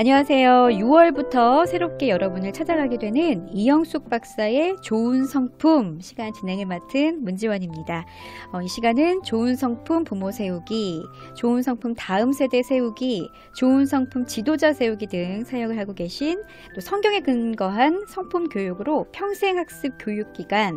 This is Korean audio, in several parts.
안녕하세요. 6월부터 새롭게 여러분을 찾아가게 되는 이영숙 박사의 좋은 성품 시간 진행을 맡은 문지원입니다. 어, 이 시간은 좋은 성품 부모 세우기, 좋은 성품 다음 세대 세우기, 좋은 성품 지도자 세우기 등 사역을 하고 계신 또 성경에 근거한 성품 교육으로 평생학습 교육기관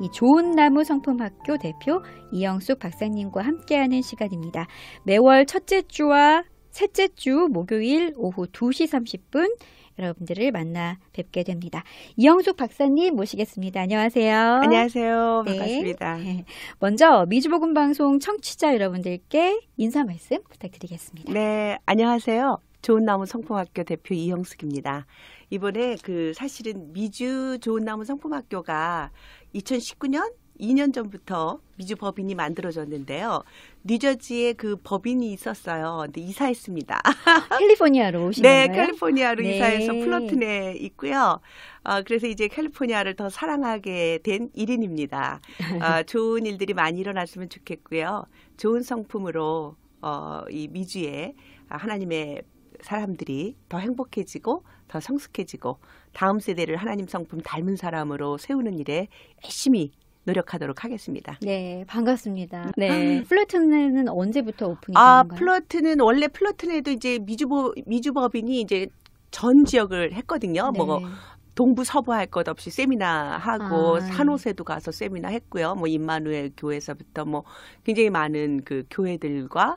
이 좋은 나무 성품학교 대표 이영숙 박사님과 함께하는 시간입니다. 매월 첫째 주와 셋째 주 목요일 오후 2시 30분 여러분들을 만나 뵙게 됩니다. 이영숙 박사님 모시겠습니다. 안녕하세요. 안녕하세요. 네. 반갑습니다. 네. 먼저 미주보금 방송 청취자 여러분들께 인사 말씀 부탁드리겠습니다. 네, 안녕하세요. 좋은 나무 성품학교 대표 이영숙입니다. 이번에 그 사실은 미주 좋은 나무 성품학교가 2019년 2년 전부터 미주 법인이 만들어졌는데요. 뉴저지에 그 법인이 있었어요. 근데 이사했습니다. 캘리포니아로 오신 네, 건가요? 캘리포니아로 네. 이사해서 플러튼에 있고요. 어, 그래서 이제 캘리포니아를 더 사랑하게 된 1인입니다. 어, 좋은 일들이 많이 일어났으면 좋겠고요. 좋은 성품으로 어, 이 미주에 하나님의 사람들이 더 행복해지고 더 성숙해지고 다음 세대를 하나님 성품 닮은 사람으로 세우는 일에 열심히 노력하도록 하겠습니다. 네, 반갑습니다. 네, 아, 플러트는 언제부터 오픈이 아, 되는가요? 플러트는 원래 플러트에도 이제 미주보 미주법인이 이제 전 지역을 했거든요. 뭐 네. 뭐 동부 서부 할 것 없이 세미나 하고 아. 산호세도 가서 세미나 했고요. 뭐 임마누엘 교회에서부터 뭐 굉장히 많은 그 교회들과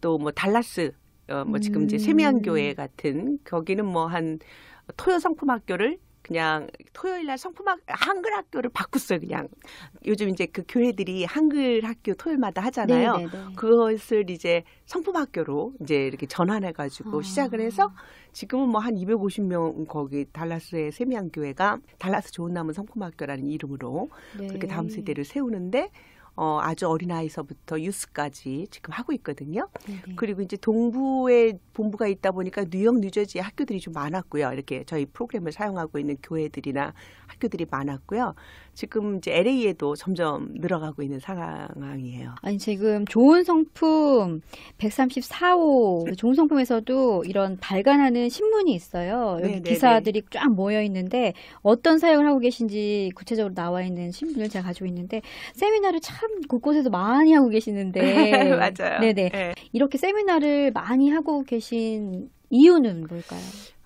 또 뭐 달라스 어 뭐 지금 이제 음. 세미안 교회 같은 거기는 뭐 한 토요 성품학교를 그냥 토요일 날 성품학 한글 학교를 바꿨어요. 그냥 요즘 이제 그 교회들이 한글 학교 토요일마다 하잖아요. 네네네. 네, 네. 그것을 이제 성품학교로 이제 이렇게 전환해 가지고 아. 시작을 해서 지금은 뭐 한 250명 거기 달라스의 세미양 교회가 달라스 좋은 남은 성품학교라는 이름으로 네. 그렇게 다음 세대를 세우는데 어, 아주 어린아이서부터 유스까지 지금 하고 있거든요. 네네. 그리고 이제 동부에 본부가 있다 보니까 뉴욕, 뉴저지에 학교들이 좀 많았고요. 이렇게 저희 프로그램을 사용하고 있는 교회들이나 학교들이 많았고요. 지금 이제 LA에도 점점 늘어가고 있는 상황이에요. 아니 지금 좋은 성품 134호 좋은 성품에서도 이런 발간하는 신문이 있어요. 여기 네네네. 네, 기사들이 쫙 모여 있는데 어떤 사역을 하고 계신지 구체적으로 나와 있는 신문을 제가 가지고 있는데 세미나를 참 곳곳에서 많이 하고 계시는데 맞아요. 네네 네. 네. 이렇게 세미나를 많이 하고 계신 이유는 뭘까요?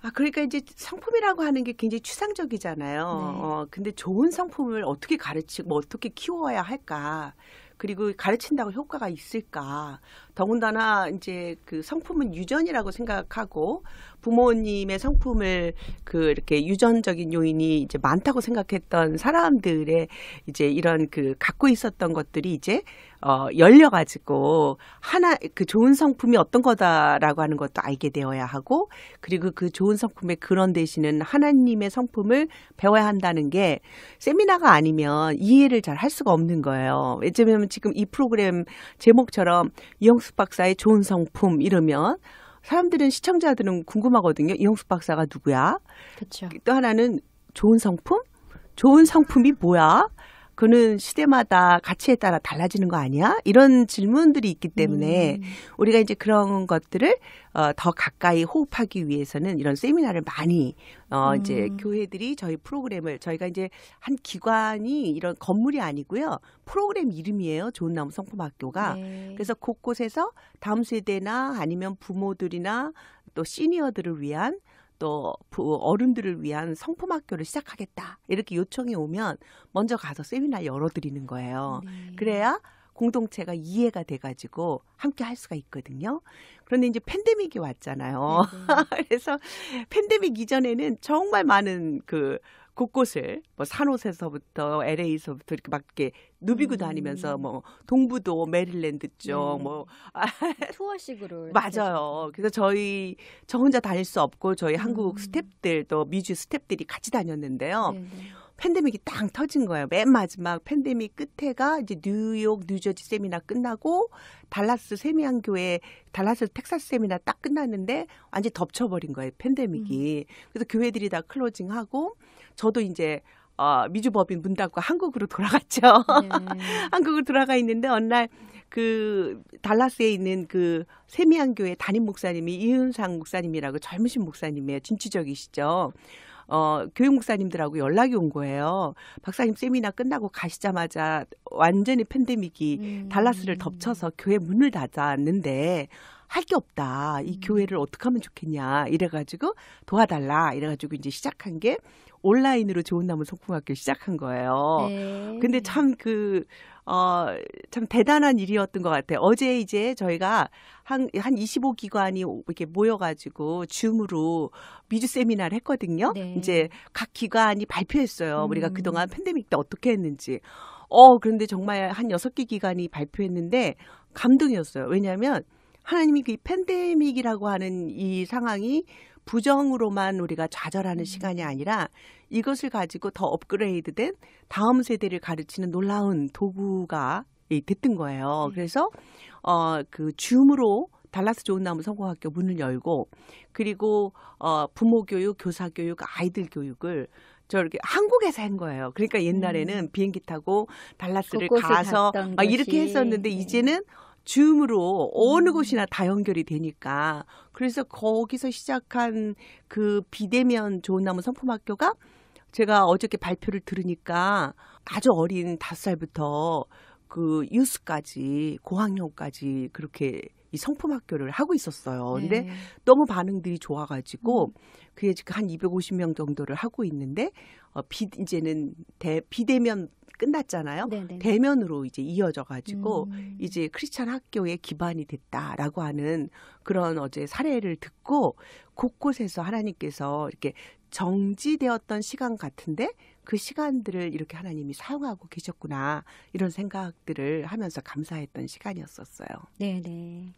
아, 그러니까 이제 성품이라고 하는 게 굉장히 추상적이잖아요. 네. 어, 근데 좋은 성품을 어떻게 가르치고 뭐 어떻게 키워야 할까? 그리고 가르친다고 효과가 있을까? 더군다나 이제 그 성품은 유전이라고 생각하고 부모님의 성품을 그 이렇게 유전적인 요인이 이제 많다고 생각했던 사람들의 이제 이런 그 갖고 있었던 것들이 이제 어, 열려가지고 하나 그 좋은 성품이 어떤 거다라고 하는 것도 알게 되어야 하고 그리고 그 좋은 성품의 근원 되시는 하나님의 성품을 배워야 한다는 게 세미나가 아니면 이해를 잘 할 수가 없는 거예요. 왜냐면 지금 이 프로그램 제목처럼 이영숙 박사의 좋은 성품 이러면 사람들은 시청자들은 궁금하거든요. 이영숙 박사가 누구야? 그쵸. 또 하나는 좋은 성품? 좋은 성품이 뭐야? 그는 시대마다 가치에 따라 달라지는 거 아니야? 이런 질문들이 있기 때문에 음. 우리가 이제 그런 것들을 어, 더 가까이 호흡하기 위해서는 이런 세미나를 많이 어, 음. 이제 교회들이 저희 프로그램을 저희가 이제 한 기관이 이런 건물이 아니고요 프로그램 이름이에요 좋은 나무 성품학교가 네. 그래서 곳곳에서 다음 세대나 아니면 부모들이나 또 시니어들을 위한 또 어른들을 위한 성품학교를 시작하겠다 이렇게 요청이 오면 먼저 가서 세미나 열어드리는 거예요. 네. 그래야 공동체가 이해가 돼가지고 함께 할 수가 있거든요. 그런데 이제 팬데믹이 왔잖아요. 네. 네. 그래서 팬데믹 이전에는 정말 많은 그 곳곳을 뭐 산호세서부터 LA서부터 이렇게 막 이렇게 누비고 다니면서 음. 뭐 동부도 메릴랜드 쪽뭐 음. 뭐 투어식으로 맞아요. 그래서 저희 저 혼자 다닐 수 없고 저희 한국 음. 스탭들 또 미주 스탭들이 같이 다녔는데요. 네네. 네. 팬데믹이 딱 터진 거예요. 맨 마지막 팬데믹 끝에가 이제 뉴욕, 뉴저지 세미나 끝나고 달라스 세미안교회, 달라스 텍사스 세미나 딱 끝났는데 완전 히 덮쳐버린 거예요. 팬데믹이. 음. 그래서 교회들이 다 클로징하고 저도 이제 어, 미주 법인 문 닫고 한국으로 돌아갔죠. 네. 한국으로 돌아가 있는데 어느 날그 달라스에 있는 그 세미안 교회 담임 목사님이 이은상 목사님이라고 젊으신 목사님이에요. 진취적이시죠. 어, 교육 목사님들하고 연락이 온 거예요. 박사님 세미나 끝나고 가시자마자 완전히 팬데믹이 음. 달라스를 덮쳐서 교회 문을 닫았는데 할 게 없다. 이 음. 교회를 어떻게 하면 좋겠냐. 이래가지고 도와달라. 이래가지고 이제 시작한 게 온라인으로 좋은 나무 소풍학교 시작한 거예요. 네. 근데 참 그, 어, 참 대단한 일이었던 것 같아요. 어제 이제 저희가 한, 한 25기관이 이렇게 모여가지고 줌으로 미주 세미나를 했거든요. 네. 이제 각 기관이 발표했어요. 음. 우리가 그동안 팬데믹 때 어떻게 했는지. 어, 그런데 정말 한 6개 기관이 발표했는데 감동이었어요. 왜냐하면 하나님이 그 팬데믹이라고 하는 이 상황이 부정으로만 우리가 좌절하는 음. 시간이 아니라 이것을 가지고 더 업그레이드된 다음 세대를 가르치는 놀라운 도구가 됐던 거예요. 네. 그래서 어그 줌으로 달라스 좋은 나무 성공학교 문을 열고 그리고 어 부모 교육, 교사 교육, 아이들 교육을 저렇게 한국에서 한 거예요. 그러니까 옛날에는 음. 비행기 타고 달라스를 가서 막 이렇게 했었는데 네. 이제는 줌으로 어느 음. 곳이나 다 연결이 되니까 그래서 거기서 시작한 그 비대면 좋은 나무 선품학교가 제가 어저께 발표를 들으니까 아주 어린 다섯 살부터 그 유스까지 고학년까지 그렇게 이 성품학교를 하고 있었어요. 근데 네. 너무 반응들이 좋아가지고 음. 그게 지금 한 250명 정도를 하고 있는데 어, 비, 이제는 대, 비대면 끝났잖아요. 네네. 대면으로 이제 이어져 가지고 음. 이제 크리스찬 학교의 기반이 됐다라고 하는 그런 어제 사례를 듣고 곳곳에서 하나님께서 이렇게 정지되었던 시간 같은데 그 시간들을 이렇게 하나님이 사용하고 계셨구나 이런 생각들을 하면서 감사했던 시간이었었어요. 네네.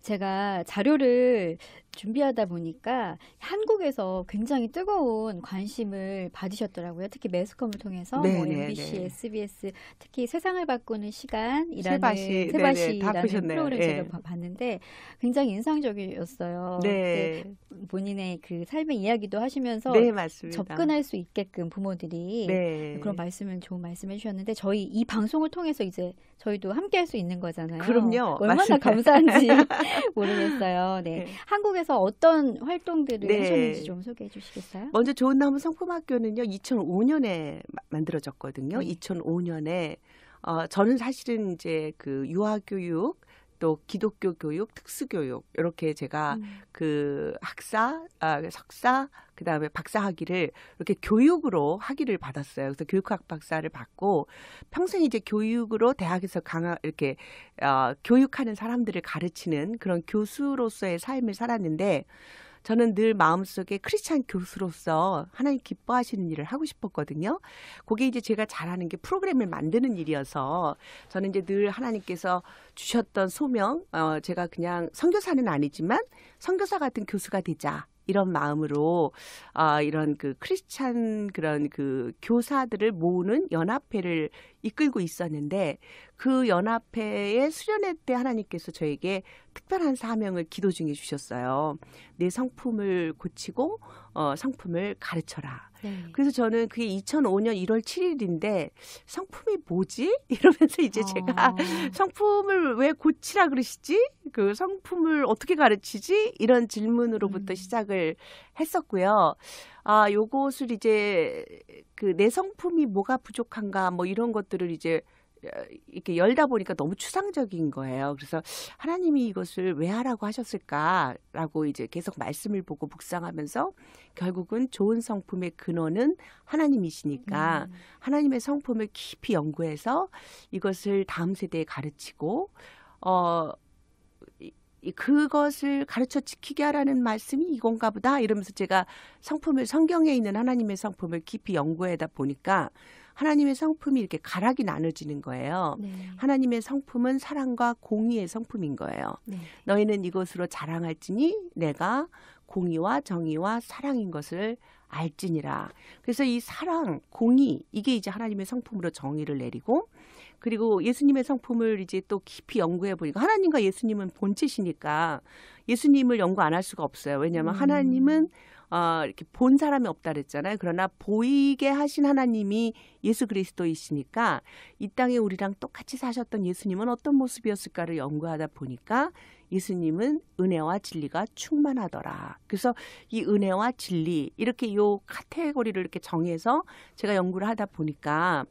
제가 자료를 준비하다 보니까 한국에서 굉장히 뜨거운 관심을 받으셨더라고요. 특히 매스컴을 통해서 뭐 MBC, SBS 특히 세상을 바꾸는 시간이라는 세바시, 세바시라는 프로그램 네. 제가 예. 봤는데 굉장히 인상적이었어요. 네. 본인의 그 삶의 이야기도 하시면서 네, 접근할 수 있게끔 부모들이 네. 그런 말씀을 좋은 말씀해 주셨는데 저희 이 방송을 통해서 이제 저희도 함께 할 수 있는 거잖아요. 그럼요. 얼마나 맞습니다. 감사한지 모르겠어요. 네. 네. 한국에서 어떤 활동들을 네. 하셨는지 좀 소개해 주시겠어요? 먼저 좋은 나무 성품학교는요. 2005년에 만들어졌거든요. 2005년에 어, 저는 사실은 이제 그 유아교육 또 기독교 교육, 특수교육 이렇게 제가 음. 그 학사, 아, 그 석사, 그 다음에 박사 학위를 이렇게 교육으로 학위를 받았어요. 그래서 교육학 박사를 받고 평생 이제 교육으로 대학에서 강화 이렇게 어, 교육하는 사람들을 가르치는 그런 교수로서의 삶을 살았는데 저는 늘 마음속에 크리스찬 교수로서 하나님 기뻐하시는 일을 하고 싶었거든요. 그게 이제 제가 잘하는 게 프로그램을 만드는 일이어서 저는 이제 늘 하나님께서 주셨던 소명, 어, 제가 그냥 선교사는 아니지만 선교사 같은 교수가 되자. 이런 마음으로 아 어, 이런 그 크리스찬 그런 그 교사들을 모으는 연합회를 이끌고 있었는데 그 연합회의 수련회 때 하나님께서 저에게 특별한 사명을 기도 중에 주셨어요. 내 성품을 고치고 어, 성품을 가르쳐라. 네. 그래서 저는 그게 2005년 1월 7일인데 성품이 뭐지? 이러면서 이제 어. 제가 성품을 왜 고치라 그러시지? 그 성품을 어떻게 가르치지? 이런 질문으로부터 음. 시작을 했었고요. 아, 요것을 이제 그 내 성품이 뭐가 부족한가 뭐 이런 것들 것들을 이제 어, 이렇게 열다 보니까 너무 추상적인 거예요. 그래서 하나님이 이것을 왜 하라고 하셨을까라고 이제 계속 말씀을 보고 묵상하면서 결국은 좋은 성품의 근원은 하나님이시니까 음. 하나님의 성품을 깊이 연구해서 이것을 다음 세대에 가르치고 어 그것을 가르쳐 지키게 하라는 말씀이 이건가 보다 이러면서 제가 성품을 성경에 있는 하나님의 성품을 깊이 연구하다 보니까 하나님의 성품이 이렇게 가락이 나눠지는 거예요. 네. 하나님의 성품은 사랑과 공의의 성품인 거예요. 네. 너희는 이것으로 자랑할지니 내가 공의와 정의와 사랑인 것을 알지니라. 그래서 이 사랑, 공의 이게 이제 하나님의 성품으로 정의를 내리고 그리고 예수님의 성품을 이제 또 깊이 연구해 보니까 하나님과 예수님은 본체시니까 예수님을 연구 안 할 수가 없어요. 왜냐하면 음. 하나님은 어, 이렇게 본 사람이 없다 그랬잖아요. 그러나 보이게 하신 하나님이 예수 그리스도이시니까 이 땅에 우리랑 똑같이 사셨던 예수님은 어떤 모습이었을까를 연구하다 보니까 예수님은 은혜와 진리가 충만하더라. 그래서 이 은혜와 진리 이렇게 요 카테고리를 이렇게 정해서 제가 연구를 하다 보니까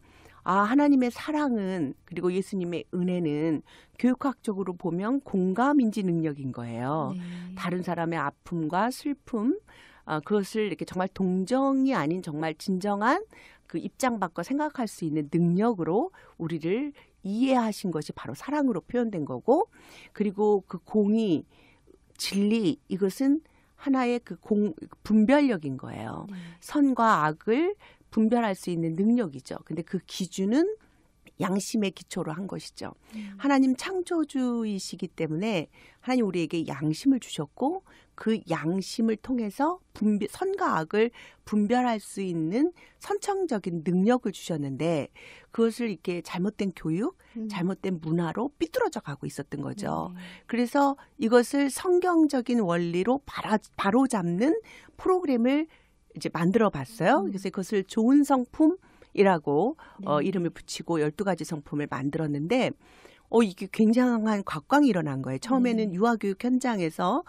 아, 하나님의 사랑은 그리고 예수님의 은혜는 교육학적으로 보면 공감 인지 능력인 거예요. 네. 다른 사람의 아픔과 슬픔, 어, 그것을 이렇게 정말 동정이 아닌 정말 진정한 그 입장 바꿔 생각할 수 있는 능력으로 우리를 이해하신 것이 바로 사랑으로 표현된 거고 그리고 그 공이 진리 이것은 하나의 그 공, 분별력인 거예요. 네. 선과 악을 분별할 수 있는 능력이죠. 근데 그 기준은 양심의 기초로 한 것이죠. 음. 하나님 창조주이시기 때문에 하나님 우리에게 양심을 주셨고 그 양심을 통해서 분비, 선과 악을 분별할 수 있는 선천적인 능력을 주셨는데 그것을 이렇게 잘못된 교육, 음. 잘못된 문화로 삐뚤어져 가고 있었던 거죠. 음. 그래서 이것을 성경적인 원리로 바라, 바로잡는 프로그램을 이제 만들어 봤어요. 음. 그래서 그것을 좋은 성품, 이라고 어, 네. 어, 이름을 붙이고 12가지 성품을 만들었는데 어 이게 굉장한 곽광이 일어난 거예요. 처음에는 네. 유아교육 현장에서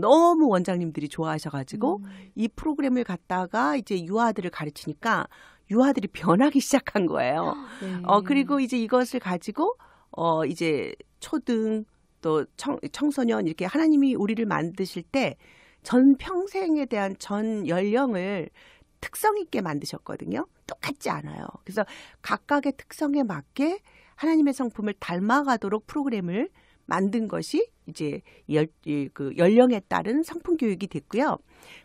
너무 원장님들이 좋아하셔가지고 음. 이 프로그램을 갖다가 이제 유아들을 가르치니까 유아들이 변하기 시작한 거예요. 네. 어 그리고 이제 이것을 가지고 어 이제 초등 또 청, 청소년 이렇게 하나님이 우리를 만드실 때 전 평생에 대한 전 연령을 특성 있게 만드셨거든요. 똑같지 않아요. 그래서 각각의 특성에 맞게 하나님의 성품을 닮아가도록 프로그램을 만든 것이 이제 열, 그 연령에 따른 성품 교육이 됐고요.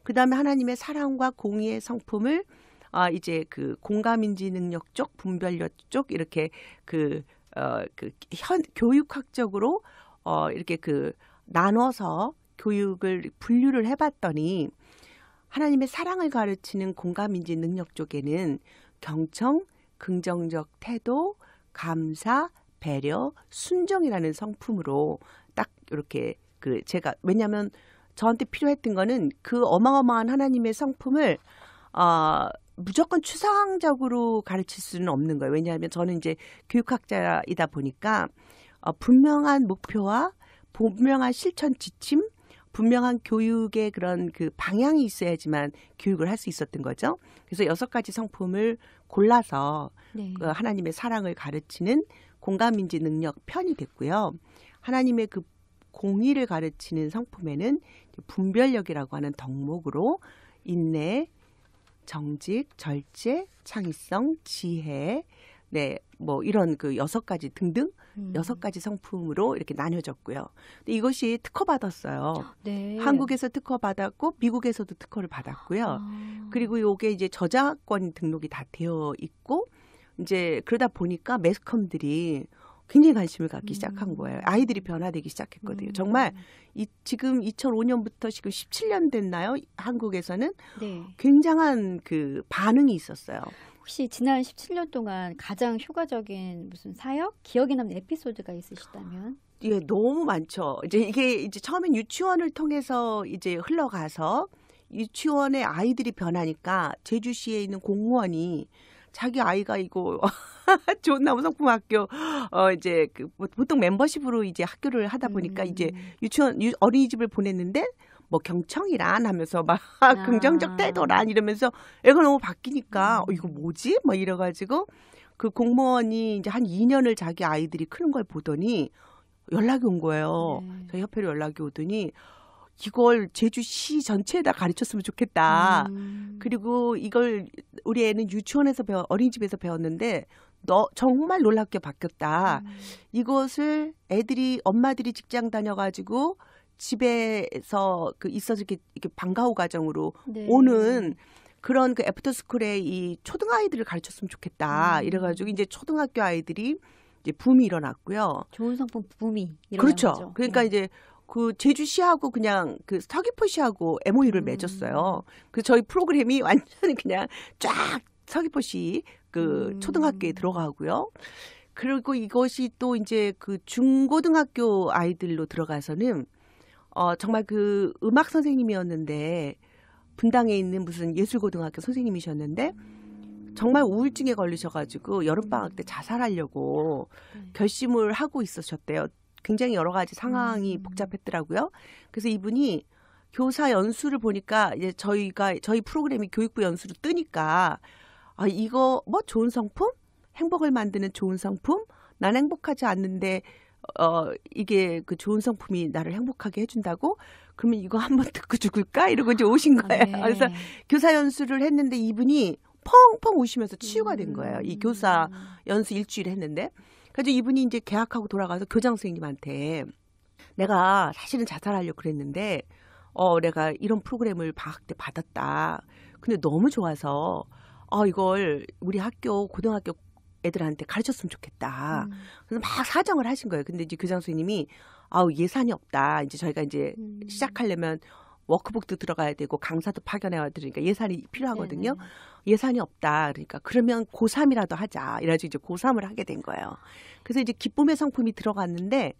그 다음에 하나님의 사랑과 공의의 성품을 아, 이제 그 공감인지 능력 쪽, 분별력 쪽, 이렇게 그, 어, 그 현, 교육학적으로 어, 이렇게 그 나눠서 교육을 분류를 해봤더니 하나님의 사랑을 가르치는 공감인지 능력 쪽에는 경청, 긍정적 태도, 감사, 배려, 순정이라는 성품으로 딱 이렇게 그 제가 왜냐하면 저한테 필요했던 거는 그 어마어마한 하나님의 성품을 어, 무조건 추상적으로 가르칠 수는 없는 거예요. 왜냐하면 저는 이제 교육학자이다 보니까 어, 분명한 목표와 분명한 실천 지침 분명한 교육의 그런 그 방향이 있어야지만 교육을 할 수 있었던 거죠. 그래서 여섯 가지 성품을 골라서 네. 그 하나님의 사랑을 가르치는 공감인지 능력 편이 됐고요. 하나님의 그 공의를 가르치는 성품에는 분별력이라고 하는 덕목으로 인내, 정직, 절제, 창의성, 지혜, 네, 뭐 이런 그 여섯 가지 등등 음. 여섯 음. 가지 성품으로 이렇게 나뉘어졌고요. 근데 이것이 특허 받았어요. 네. 한국에서 특허 받았고 미국에서도 특허를 받았고요. 아. 그리고 요게 이제 저작권 등록이 다 되어 있고 이제 그러다 보니까 매스컴들이 굉장히 관심을 갖기 음. 시작한 거예요. 아이들이 변화되기 시작했거든요. 음. 정말 이, 지금 2005년부터 지금 17년 됐나요? 한국에서는 네. 굉장한 그 반응이 있었어요. 혹시 지난 17년 동안 가장 효과적인 무슨 사역, 기억에 남는 에피소드가 있으시다면? 예, 너무 많죠. 이제 이게 이제 처음엔 유치원을 통해서 이제 흘러가서 유치원의 아이들이 변하니까 제주시에 있는 공무원이 자기 아이가 이거 좋 나무 성품학교 어 이제 그 보통 멤버십으로 이제 학교를 하다 보니까 음. 이제 유치원 유, 어린이집을 보냈는데 뭐 경청이란 하면서 막 아. 긍정적 태도란 이러면서 애가 너무 바뀌니까 음. 어, 이거 뭐지? 뭐 이래가지고 그 공무원이 이제 한 2년을 자기 아이들이 크는 걸 보더니 연락이 온 거예요. 네. 저희 협회로 연락이 오더니 이걸 제주시 전체에다 가르쳤으면 좋겠다. 음. 그리고 이걸 우리 애는 유치원에서 배워 어린이집에서 배웠는데 너 정말 놀랍게 바뀌었다. 음. 이것을 애들이 엄마들이 직장 다녀가지고 집에서 그 있어서 이렇게, 이렇게 방과후 과정으로 네. 오는 그런 그 애프터 스쿨에 이 초등 아이들을 가르쳤으면 좋겠다. 음. 이래가지고 이제 초등학교 아이들이 이제 붐이 일어났고요. 좋은 상품 붐이 일어났죠. 그렇죠. 그러니까 네. 이제 그 제주시하고 그냥 그 서귀포시하고 MOU를 음. 맺었어요. 그 저희 프로그램이 완전히 그냥 쫙 서귀포시 그 음. 초등학교에 들어가고요. 그리고 이것이 또 이제 그 중고등학교 아이들로 들어가서는 어, 정말 그 음악 선생님이었는데 분당에 있는 무슨 예술고등학교 선생님이셨는데 정말 우울증에 걸리셔가지고 여름방학 때 자살하려고 네. 결심을 하고 있으셨대요. 굉장히 여러 가지 상황이 음. 복잡했더라고요. 그래서 이분이 교사 연수를 보니까 이제 저희가 저희 프로그램이 교육부 연수로 뜨니까 아 이거 뭐 좋은 성품 행복을 만드는 좋은 성품 난 행복하지 않는데 어 이게 그 좋은 성품이 나를 행복하게 해준다고 그러면 이거 한번 듣고 죽을까 이러고 이제 오신 아, 거예요. 네. 그래서 교사 연수를 했는데 이분이 펑펑 우시면서 치유가 된 거예요. 이 음. 교사 연수 일주일 했는데 그래서 이분이 이제 계약하고 돌아가서 교장 선생님한테 내가 사실은 자살하려고 그랬는데 어 내가 이런 프로그램을 방학 때 받았다. 근데 너무 좋아서 어 이걸 우리 학교 고등학교 애들한테 가르쳤으면 좋겠다. 음. 그래서 막 사정을 하신 거예요. 근데 이제 교장 선생님이 아우 예산이 없다. 이제 저희가 이제 음. 시작하려면 워크북도 들어가야 되고 강사도 파견해야 되니까 예산이 필요하거든요. 네네. 예산이 없다. 그러니까 그러면 고3이라도 하자. 이래가지고 이제 고3을 하게 된 거예요. 그래서 이제 기쁨의 상품이 들어갔는데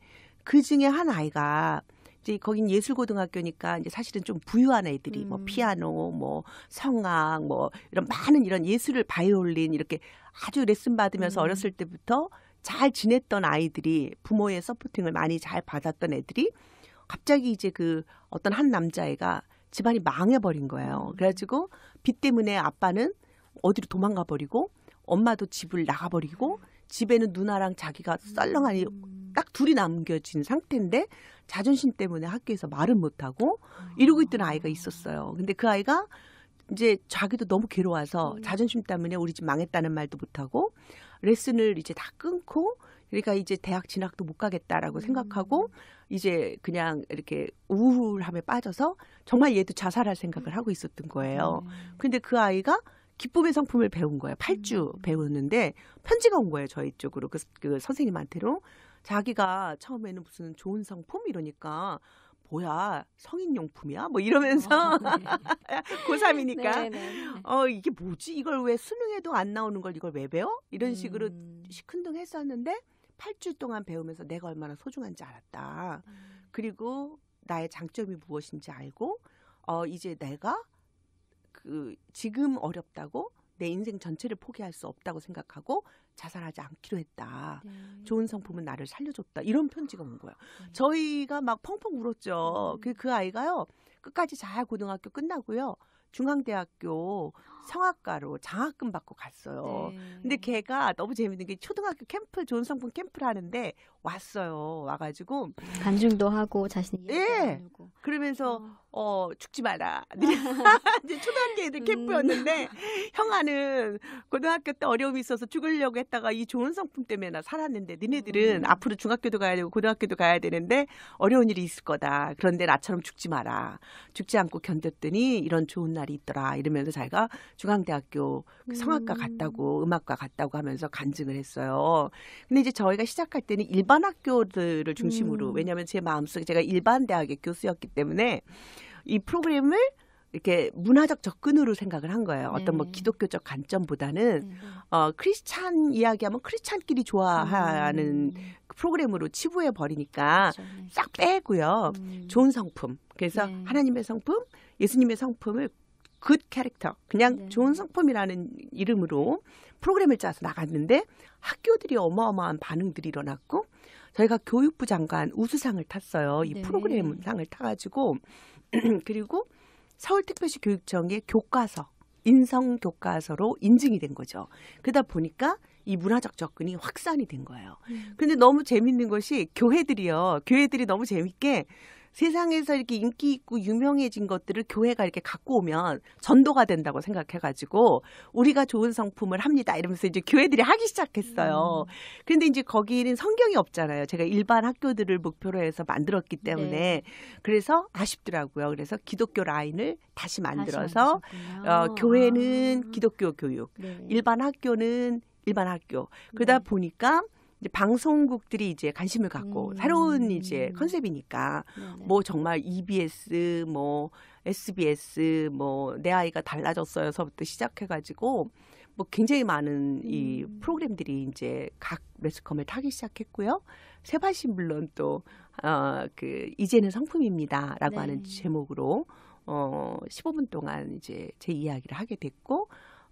그 중에 한 아이가 이제 거긴 예술고등학교니까 이제 사실은 좀 부유한 애들이 뭐 음. 뭐 피아노, 뭐 성악, 뭐 이런 많은 이런 예술을 바이올린 이렇게 아주 레슨 받으면서 음. 어렸을 때부터 잘 지냈던 아이들이 부모의 서포팅을 많이 잘 받았던 애들이 갑자기 이제 그 어떤 한 남자애가 집안이 망해버린 거예요. 음. 그래가지고 빚 때문에 아빠는 어디로 도망가 버리고 엄마도 집을 나가버리고 음. 집에는 누나랑 자기가 썰렁하니 음. 딱 둘이 남겨진 상태인데 자존심 때문에 학교에서 말은 못하고 아. 이러고 있던 아이가 있었어요. 근데 그 아이가 이제 자기도 너무 괴로워서 음. 자존심 때문에 우리 집 망했다는 말도 못하고 레슨을 이제 다 끊고 그러니까 이제 대학 진학도 못 가겠다라고 음. 생각하고 이제 그냥 이렇게 우울함에 빠져서 정말 얘도 자살할 생각을 하고 있었던 거예요. 네. 근데 그 아이가 기쁨의 성품을 배운 거예요. 8주 음. 배웠는데 편지가 온 거예요. 저희 쪽으로 그, 그 선생님한테로 자기가 처음에는 무슨 좋은 성품 이러니까 뭐야 성인 용품이야 뭐 이러면서 아, 고3이니까 어 이게 뭐지 이걸 왜 수능에도 안 나오는 걸 이걸 왜 배워 이런 식으로 음. 시큰둥 했었는데 8주 동안 배우면서 내가 얼마나 소중한지 알았다. 음. 그리고 나의 장점이 무엇인지 알고 어 이제 내가 그 지금 어렵다고 내 인생 전체를 포기할 수 없다고 생각하고 자살하지 않기로 했다. 네. 좋은 성품은 나를 살려줬다. 이런 편지가 온 거예요. 아, 네. 저희가 막 펑펑 울었죠. 음. 그, 그 아이가요. 끝까지 잘 고등학교 끝나고요. 중앙대학교 성악가로 장학금 받고 갔어요. 네. 근데 걔가 너무 재밌는 게 초등학교 캠프 좋은 성품 캠프를 하는데 왔어요. 와가지고 간증도 하고 자신 예. 나누고. 그러면서 어. 어. 죽지 마라. 네. 이제 초등학교 애들 음. 캠프였는데 음. 형아는 고등학교 때 어려움이 있어서 죽으려고 했다가 이 좋은 성품 때문에 나 살았는데 니네들은 음. 앞으로 중학교도 가야 되고 고등학교도 가야 되는데 어려운 일이 있을 거다. 그런데 나처럼 죽지 마라. 죽지 않고 견뎠더니 이런 좋은 날이 있더라. 이러면서 자기가 중앙대학교 그 성악과 갔다고 음. 음악과 갔다고 하면서 간증을 했어요. 근데 이제 저희가 시작할 때는 일반 학교들을 중심으로 음. 왜냐하면 제 마음속에 제가 일반 대학의 교수였기 때문에 이 프로그램을 이렇게 문화적 접근으로 생각을 한 거예요. 어떤 뭐 네. 기독교적 관점보다는 음, 어 크리스찬 이야기하면 크리스찬끼리 좋아하는 그 프로그램으로 치부해 버리니까 그렇죠. 네. 싹 빼고요. 좋은 성품. 그래서 네. 하나님의 성품, 예수님의 성품을 굿 캐릭터 그냥 네. 좋은 성품이라는 이름으로 프로그램을 짜서 나갔는데 학교들이 어마어마한 반응들이 일어났고 저희가 교육부 장관 우수상을 탔어요. 이 네. 프로그램 상을 타가지고 그리고 서울특별시 교육청의 교과서 인성 교과서로 인증이 된 거죠. 그러다 보니까 이 문화적 접근이 확산이 된 거예요. 음. 근데 너무 재밌는 것이 교회들이요. 교회들이 너무 재밌게 세상에서 이렇게 인기 있고 유명해진 것들을 교회가 이렇게 갖고 오면 전도가 된다고 생각해가지고 우리가 좋은 성품을 합니다 이러면서 이제 교회들이 하기 시작했어요. 음. 그런데 이제 거기는 성경이 없잖아요. 제가 일반 학교들을 목표로 해서 만들었기 네. 때문에 네. 그래서 아쉽더라고요. 그래서 기독교 라인을 다시 만들어서 다시 어, 교회는 아. 기독교 교육, 네. 일반 학교는 일반 학교. 그러다 네. 보니까 이제 방송국들이 이제 관심을 갖고 음. 새로운 이제 컨셉이니까 네네. 뭐 정말 EBS 뭐 SBS 뭐 내 아이가 달라졌어요서부터 시작해가지고 뭐 굉장히 많은 음. 이 프로그램들이 이제 각 매스컴을 타기 시작했고요. 세바신 물론 또어그 이제는 상품입니다라고 네. 하는 제목으로 어 15분 동안 이제 제 이야기를 하게 됐고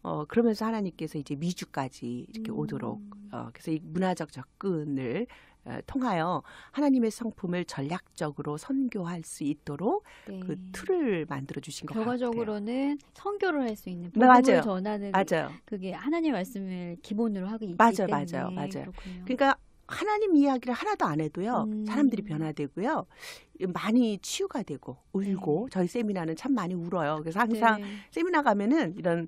어, 그러면서 하나님께서 이제 미주까지 이렇게 음. 오도록 어, 그래서 이 문화적 접근을 어, 통하여 하나님의 성품을 전략적으로 선교할 수 있도록 네. 그 틀을 만들어 주신 것결과 같아요. 결과적으로는 선교를 할 수 있는 네, 복음을 전하는 맞아요. 그게 하나님 말씀을 기본으로 하고 있기 맞아요, 때문에 맞아요, 맞아요. 그렇군요. 그러니까 하나님 이야기를 하나도 안 해도요 음. 사람들이 변화되고요 많이 치유가 되고 울고 네. 저희 세미나는 참 많이 울어요. 그래서 항상 네. 세미나 가면은 이런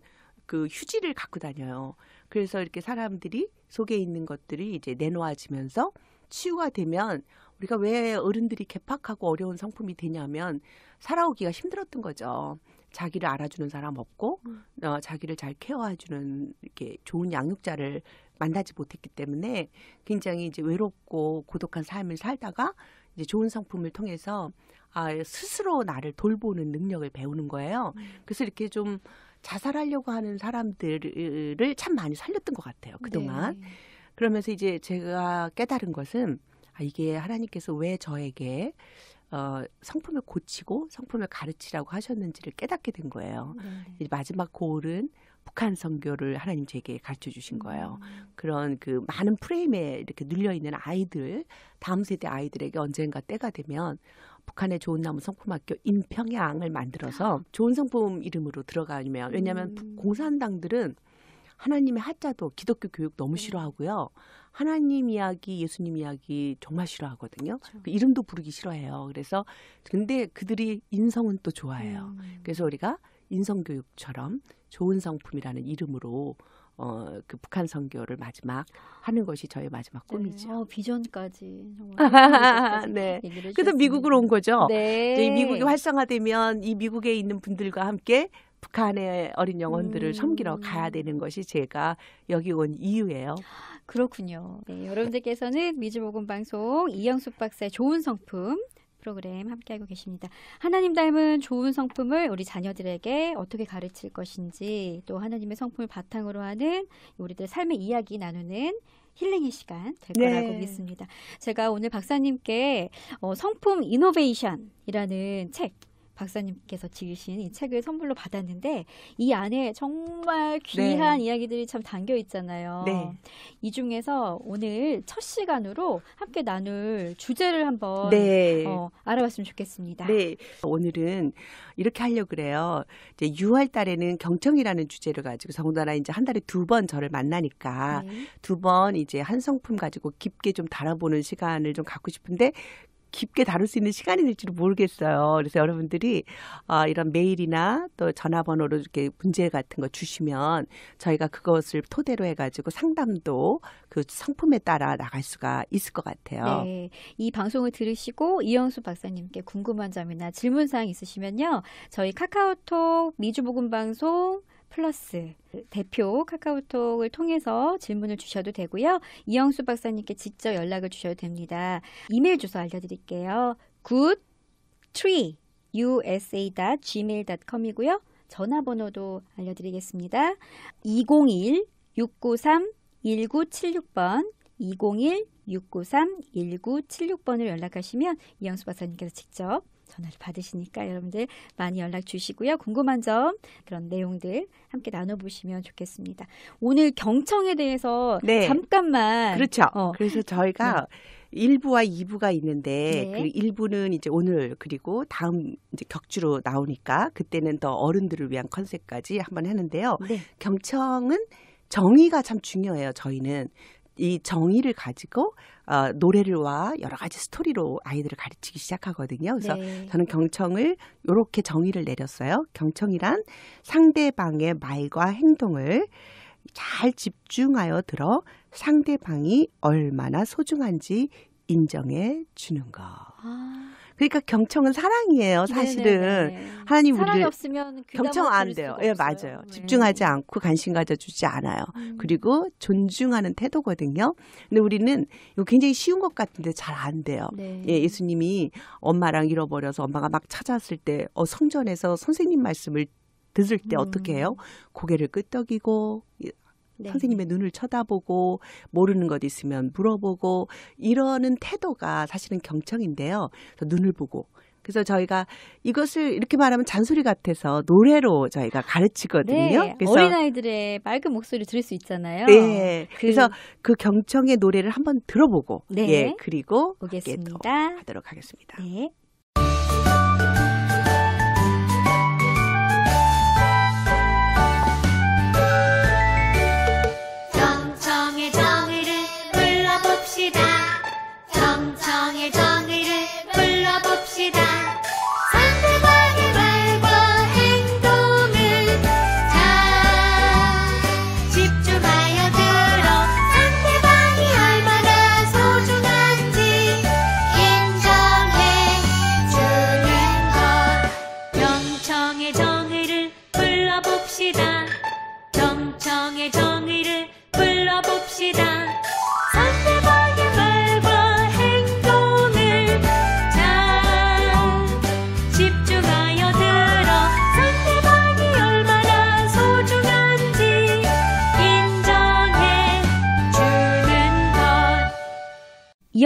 그 휴지를 갖고 다녀요. 그래서 이렇게 사람들이 속에 있는 것들이 이제 내놓아지면서 치유가 되면 우리가 왜 어른들이 개팍하고 어려운 성품이 되냐면 살아오기가 힘들었던 거죠. 자기를 알아주는 사람 없고 음. 어, 자기를 잘 케어해주는 이렇게 좋은 양육자를 만나지 못했기 때문에 굉장히 이제 외롭고 고독한 삶을 살다가 이제 좋은 성품을 통해서 아, 스스로 나를 돌보는 능력을 배우는 거예요. 음. 그래서 이렇게 좀 자살하려고 하는 사람들을 참 많이 살렸던 것 같아요. 그동안. 네. 그러면서 이제 제가 깨달은 것은 아, 이게 하나님께서 왜 저에게 어, 성품을 고치고 성품을 가르치라고 하셨는지를 깨닫게 된 거예요. 네. 마지막 고을은 북한 선교를 하나님 제게 가르쳐 주신 거예요. 음. 그런 그 많은 프레임에 이렇게 눌려 있는 아이들, 다음 세대 아이들에게 언젠가 때가 되면 북한의 좋은 나무 성품학교 인평양을 만들어서 좋은 성품 이름으로 들어가면 왜냐하면 음. 공산당들은 하나님의 하자도 기독교 교육 너무 네. 싫어하고요. 하나님 이야기, 예수님 이야기 정말 싫어하거든요. 그렇죠. 그 이름도 부르기 싫어해요. 그래서 근데 그들이 인성은 또 좋아해요. 음. 그래서 우리가 인성교육처럼 좋은 성품이라는 이름으로 어, 그 북한 선교를 마지막 하는 것이 저의 마지막 네, 꿈이죠. 네. 어, 비전까지 정말. 네. 그래서 미국으로 온 거죠. 네. 이 미국이 활성화되면 이 미국에 있는 분들과 함께 북한의 어린 영혼들을 음. 섬기러 가야 되는 것이 제가 여기 온 이유예요. 그렇군요. 네, 여러분들께서는 미주보건 방송 이영숙 박사의 좋은 성품 프로그램 함께하고 계십니다. 하나님 닮은 좋은 성품을 우리 자녀들에게 어떻게 가르칠 것인지 또 하나님의 성품을 바탕으로 하는 우리들 삶의 이야기 나누는 힐링의 시간 될 네. 거라고 네. 믿습니다. 제가 오늘 박사님께 어, 성품 이노베이션이라는 책 박사님께서 지으신 이 책을 선물로 받았는데 이 안에 정말 귀한 네. 이야기들이 참 담겨 있잖아요. 네. 이 중에서 오늘 첫 시간으로 함께 나눌 주제를 한번 네. 어, 알아봤으면 좋겠습니다. 네. 오늘은 이렇게 하려 그래요. 이제 6월 달에는 경청이라는 주제를 가지고 정다라 이제 한 달에 두 번 저를 만나니까 네. 두번 이제 한 성품 가지고 깊게 좀 달아보는 시간을 좀 갖고 싶은데 깊게 다룰 수 있는 시간이 될지도 모르겠어요. 그래서 여러분들이 어, 이런 메일이나 또 전화번호로 이렇게 문제 같은 거 주시면 저희가 그것을 토대로 해가지고 상담도 그 상품에 따라 나갈 수가 있을 것 같아요. 네. 이 방송을 들으시고 이영수 박사님께 궁금한 점이나 질문사항 있으시면요. 저희 카카오톡 미주보금방송 플러스 대표 카카오톡을 통해서 질문을 주셔도 되고요. 이영수 박사님께 직접 연락을 주셔도 됩니다. 이메일 주소 알려드릴게요. goodtreeusa.gmail.com이고요. 전화번호도 알려드리겠습니다. 201-693-1976번 2 0 1 6 9 3 1 9 7 6번을 연락하시면 이영수 박사님께서 직접 전화를 받으시니까 여러분들 많이 연락 주시고요. 궁금한 점 그런 내용들 함께 나눠보시면 좋겠습니다. 오늘 경청에 대해서 네. 잠깐만 그렇죠. 어. 그래서 저희가 네. 1부와 2부가 있는데 네. 그 1부는 이제 오늘 그리고 다음 이제 격주로 나오니까 그때는 더 어른들을 위한 컨셉까지 한번 하는데요. 네. 경청은 정의가 참 중요해요. 저희는 이 정의를 가지고 어, 노래를 와 여러 가지 스토리로 아이들을 가르치기 시작하거든요. 그래서 네. 저는 경청을 이렇게 정의를 내렸어요. 경청이란 상대방의 말과 행동을 잘 집중하여 들어 상대방이 얼마나 소중한지 인정해 주는 거. 아. 그러니까 경청은 사랑이에요, 네, 네, 사실은. 네네네. 하나님 사랑이 없으면 경청 안 돼요. 예, 맞아요. 네. 집중하지 않고 관심 가져주지 않아요. 음. 그리고 존중하는 태도거든요. 근데 우리는 이거 굉장히 쉬운 것 같은데 잘 안 돼요. 네. 예, 예수님이 엄마랑 잃어버려서 엄마가 막찾았을때 어, 성전에서 선생님 말씀을 듣을때 음. 어떻게 해요? 고개를 끄덕이고 예, 네. 선생님의 눈을 쳐다보고 모르는 것 있으면 물어보고 이러는 태도가 사실은 경청인데요. 그래서 눈을 보고 그래서 저희가 이것을 이렇게 말하면 잔소리 같아서 노래로 저희가 가르치거든요. 네, 그래서 어린아이들의 맑은 목소리 를 들을 수 있잖아요. 네. 그, 래서그 경청의 노래를 한번 들어보고 네, 예, 그리고 오겠습니다. 하도록 하겠습니다. 네.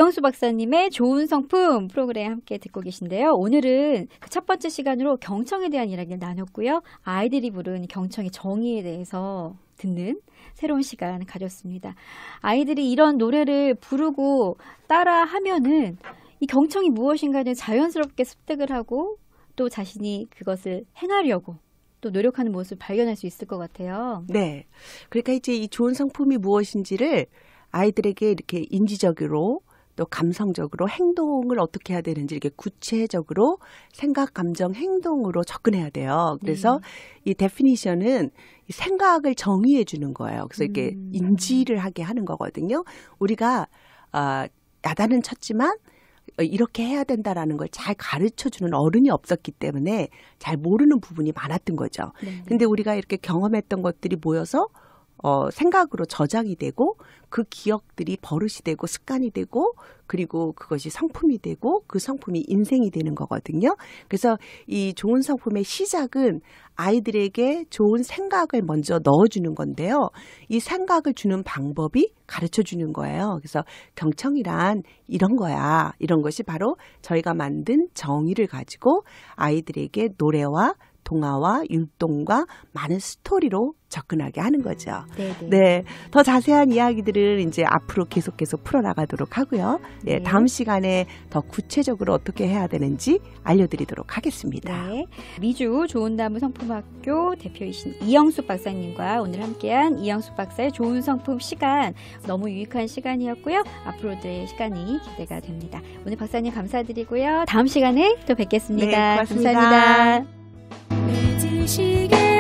이영수 박사님의 좋은 성품 프로그램 함께 듣고 계신데요. 오늘은 그 첫 번째 시간으로 경청에 대한 이야기를 나눴고요. 아이들이 부른 경청의 정의에 대해서 듣는 새로운 시간 가졌습니다. 아이들이 이런 노래를 부르고 따라 하면은 이 경청이 무엇인가를 자연스럽게 습득을 하고 또 자신이 그것을 행하려고 또 노력하는 모습을 발견할 수 있을 것 같아요. 네. 그러니까 이제 이 좋은 성품이 무엇인지를 아이들에게 이렇게 인지적으로 또 감성적으로 행동을 어떻게 해야 되는지 이렇게 구체적으로 생각, 감정, 행동으로 접근해야 돼요. 그래서 음. 이 데피니션은 생각을 정의해 주는 거예요. 그래서 이렇게 음. 인지를 하게 하는 거거든요. 우리가 아, 야단은 쳤지만 이렇게 해야 된다라는 걸 잘 가르쳐 주는 어른이 없었기 때문에 잘 모르는 부분이 많았던 거죠. 네. 근데 우리가 이렇게 경험했던 것들이 모여서 어, 생각으로 저장이 되고 그 기억들이 버릇이 되고 습관이 되고 그리고 그것이 성품이 되고 그 성품이 인생이 되는 거거든요. 그래서 이 좋은 성품의 시작은 아이들에게 좋은 생각을 먼저 넣어주는 건데요. 이 생각을 주는 방법이 가르쳐 주는 거예요. 그래서 경청이란 이런 거야. 이런 것이 바로 저희가 만든 정의를 가지고 아이들에게 노래와 동화와 율동과 많은 스토리로 접근하게 하는 거죠. 네네. 음, 네. 네. 더 자세한 이야기들을 이제 앞으로 계속 계속 풀어나가도록 하고요. 네. 네, 다음 시간에 더 구체적으로 어떻게 해야 되는지 알려드리도록 하겠습니다. 네. 미주 좋은 나무 성품학교 대표이신 이영숙 박사님과 오늘 함께한 이영숙 박사의 좋은 성품 시간 너무 유익한 시간이었고요. 앞으로의 시간이 기대가 됩니다. 오늘 박사님 감사드리고요. 다음 시간에 또 뵙겠습니다 네, 고맙습니다. 감사합니다. 늦으시게